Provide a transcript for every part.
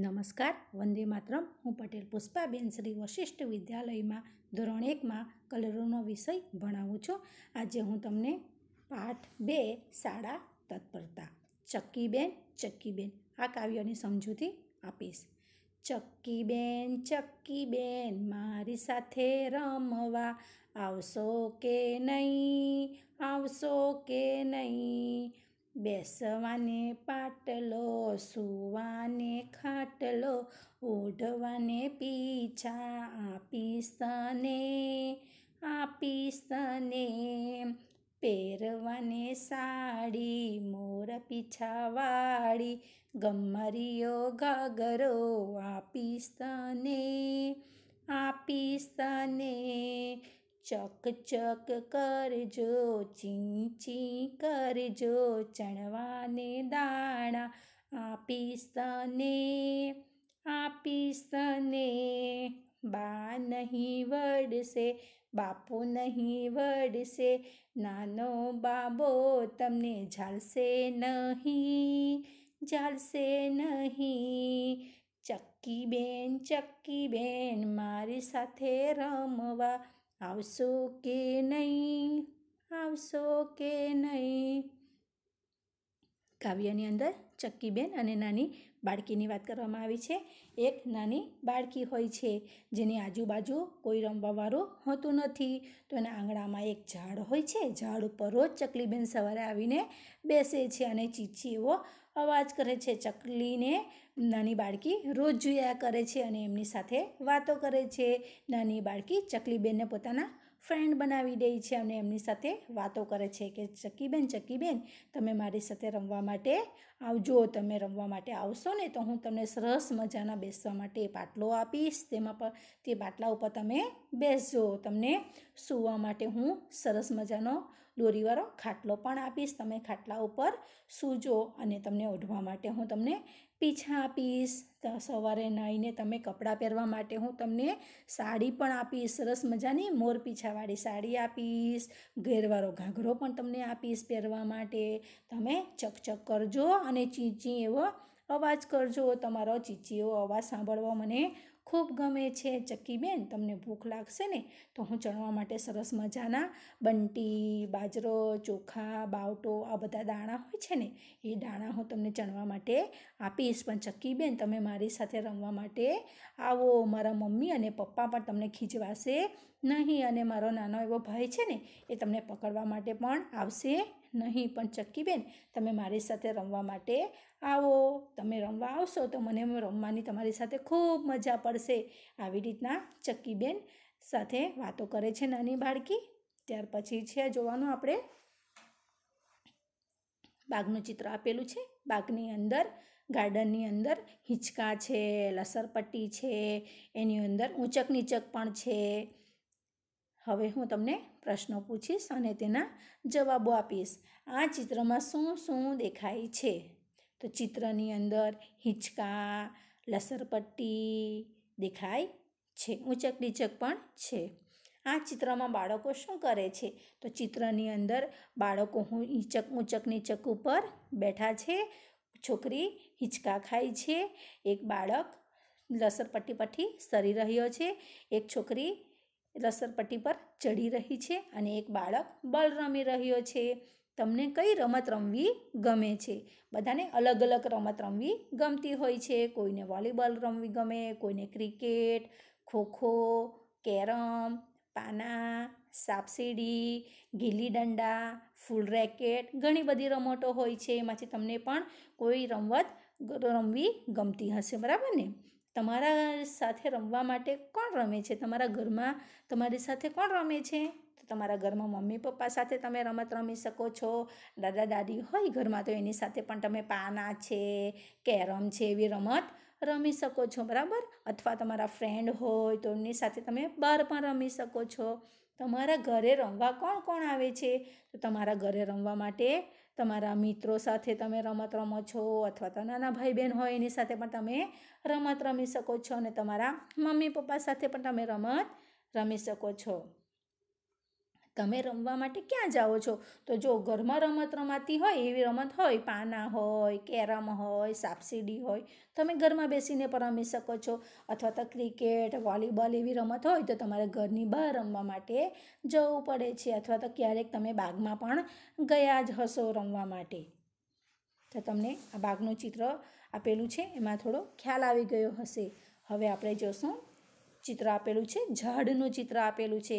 નમસ્કાર વંદે માતરમ હું પટેલ પુષ્પાબેન શ્રી વશિષ્ઠ વિદ્યાલયમાં ધોરણ એકમાં કલરોનો વિષય ભણાવું છું આજે હું તમને પાઠ બે શાળા તત્પરતા ચક્કીબેન ચક્કીબેન આ કાવ્યની સમજૂતી આપીશ ચક્કીબેન ચક્કીબેન મારી સાથે રમવા આવશો કે નહીં આવશો કે નહીં બેસવાને પાટલો સુવાને ખાટલો ઓઢવાને પીછા આપીશ તને આપીશ તને પહેરવાને સાડી મોર પીછાવાળી ગમરીઓ ગાગરો આપીશ તને આપીશ તને ચક ચક કરજો ચી કરજો ચણવાને દાણા આપીશ તને આપીશ તને બા નહીં વડશે બાપો નહીં વડશે નાનો બાબો તમને ઝાલશે નહીં ઝાલશે નહીં ચક્કી બેન ચક્કી બેન મારી સાથે રમવા આવશો કે નહીં આવશો કે નહીં કાવ્યની અંદર ચક્કીબેન અને નાની બાળકીની વાત કરવામાં આવી છે એક નાની બાળકી હોય છે જેની આજુબાજુ કોઈ રમવાવાળું હોતું નથી તો એના આંગણામાં એક ઝાડ હોય છે ઝાડ ઉપર રોજ ચકલીબેન સવારે આવીને બેસે છે અને ચીચી એવો અવાજ કરે છે ચકલીને નાની બાળકી રોજ જોયા કરે છે અને એમની સાથે વાતો કરે છે નાની બાળકી ચકલીબેનને પોતાના ફ્રેન્ડ બનાવી દે છે અને એમની સાથે વાતો કરે છે કે ચક્કીબેન ચક્કીબેન તમે મારી સાથે રમવા માટે આવજો તમે રમવા માટે આવશો ને તો હું તમને સરસ મજાના બેસવા માટે પાટલો આપીશ તેમાં પર તે બાટલા ઉપર તમે બેસજો તમને સૂવા માટે હું સરસ મજાનો દોરીવાળો ખાટલો પણ આપીશ તમે ખાટલા ઉપર સૂજો અને તમને ઓઢવા માટે હું તમને પીછા આપીશ સવારે નાહીને તમે કપડાં પહેરવા માટે હું તમને સાડી પણ આપીશ સરસ મજાની મોર પીછાવાળી સાડી આપીશ ઘેરવાળો ઘાઘરો પણ તમને આપીશ પહેરવા માટે તમે ચકચક કરજો અને ચીંચી એવો અવાજ કરજો તમારો ચીચીઓ અવાજ સાંભળવા મને ખૂબ ગમે છે ચક્કીબેન તમને ભૂખ લાગશે ને તો હું ચણવા માટે સરસ મજાના બંટી બાજરો ચોખા બાવટો આ બધા દાણા હોય છે ને એ દાણા હું તમને ચણવા માટે આપીશ પણ ચક્કીબેન તમે મારી સાથે રમવા માટે આવો મારા મમ્મી અને પપ્પા પણ તમને ખીજવાશે નહીં અને મારો નાનો એવો ભાઈ છે ને એ તમને પકડવા માટે પણ આવશે નહીં પણ ચક્કીબેન તમે મારી સાથે રમવા માટે આવો તમે રમવા આવશો તો મને રમવાની તમારી સાથે ખૂબ મજા પડશે આવી રીતના ચક્કીબેન સાથે વાતો કરે છે નાની બાળકી ત્યાર પછી છે જોવાનું આપણે બાગનું ચિત્ર આપેલું છે બાગની અંદર ગાર્ડનની અંદર હિંચકા છે લસરપટ્ટી છે એની અંદર ઊંચક નીચક પણ છે હવે હું તમને પ્રશ્નો પૂછીશ અને તેના જવાબો આપીશ આ ચિત્રમાં શું શું દેખાય છે તો ચિત્રની અંદર હિંચકા લસરપટ્ટી દેખાય છે ઊંચક નીચક પણ છે આ ચિત્રમાં બાળકો શું કરે છે તો ચિત્રની અંદર બાળકો હું ઈચક ઊંચક નીચક ઉપર બેઠા છે છોકરી હિંચકા ખાય છે એક બાળક લસરપટ્ટી પટ્ટી સરી રહ્યો છે એક છોકરી રસરપટ્ટી પર ચડી રહી છે અને એક બાળક બળ રમી રહ્યો છે તમને કઈ રમત રમવી ગમે છે બધાને અલગ અલગ રમત રમવી ગમતી હોય છે કોઈને વોલીબોલ રમવી ગમે કોઈને ક્રિકેટ ખોખો કેરમ પાના સાપસીડી ગીલી દંડા ફૂલ રેકેટ ઘણી બધી રમતો હોય છે એમાંથી તમને પણ કોઈ રમત રમવી ગમતી હશે બરાબર ને તમારા સાથે રમવા માટે કોણ રમે છે તમારા ઘરમાં તમારી સાથે કોણ રમે છે તો તમારા ઘરમાં મમ્મી પપ્પા સાથે તમે રમત રમી શકો છો દાદા દાદી હોય ઘરમાં તો એની સાથે પણ તમે પાના છે કેરમ છે એવી રમત રમી શકો છો બરાબર અથવા તમારા ફ્રેન્ડ હોય તો એની સાથે તમે બહાર પણ રમી શકો છો તમારા ઘરે રમવા કોણ કોણ આવે છે તો તમારા ઘરે રમવા માટે તમારા મિત્રો સાથે તમે રમત રમો છો અથવા તો નાના ભાઈ બહેન હોય એની સાથે પણ તમે રમત રમી શકો છો અને તમારા મમ્મી પપ્પા સાથે પણ તમે રમત રમી શકો છો તમે રમવા માટે ક્યાં જાઓ છો તો જો ઘરમાં રમત રમાતી હોય એવી રમત હોય પાના હોય કેરમ હોય સાપસીડી હોય તમે ઘરમાં બેસીને પણ રમી શકો છો અથવા તો ક્રિકેટ વોલીબોલ એવી રમત હોય તો તમારે ઘરની બહાર રમવા માટે જવું પડે છે અથવા તો ક્યારેક તમે બાગમાં પણ ગયા જ હશો રમવા માટે તો તમને આ બાગનું ચિત્ર આપેલું છે એમાં થોડો ખ્યાલ આવી ગયો હશે હવે આપણે જોશું ચિત્ર આપેલું છે ઝાડનું ચિત્ર આપેલું છે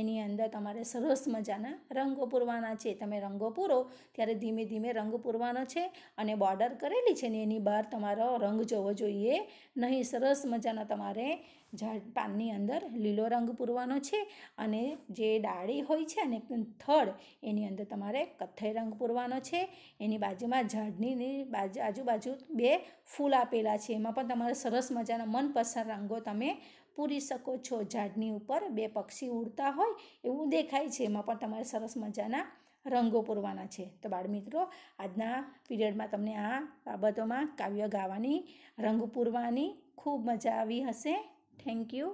એની અંદર તમારે સરસ મજાના રંગો પૂરવાના છે તમે રંગો પૂરો ત્યારે ધીમે ધીમે રંગ પૂરવાનો છે અને બોર્ડર કરેલી છે ને એની બહાર તમારો રંગ જોવો જોઈએ નહીં સરસ મજાના તમારે ઝાડ પાનની અંદર લીલો રંગ પૂરવાનો છે અને જે ડાળી હોય છે અને થડ એની અંદર તમારે કથ્થઈ રંગ પૂરવાનો છે એની બાજુમાં ઝાડની બાજુ આજુબાજુ બે ફૂલ આપેલા છે એમાં પણ તમારે સરસ મજાના મનપસંદ રંગો તમે પૂરી શકો છો ઝાડની ઉપર બે પક્ષી ઉડતા હોય એવું દેખાય છે એમાં પણ તમારે સરસ મજાના રંગો પૂરવાના છે તો બાળમિત્રો આજના પીરિયડમાં તમને આ બાબતોમાં કાવ્ય ગાવાની રંગ પૂરવાની ખૂબ મજા આવી હશે થેન્ક યુ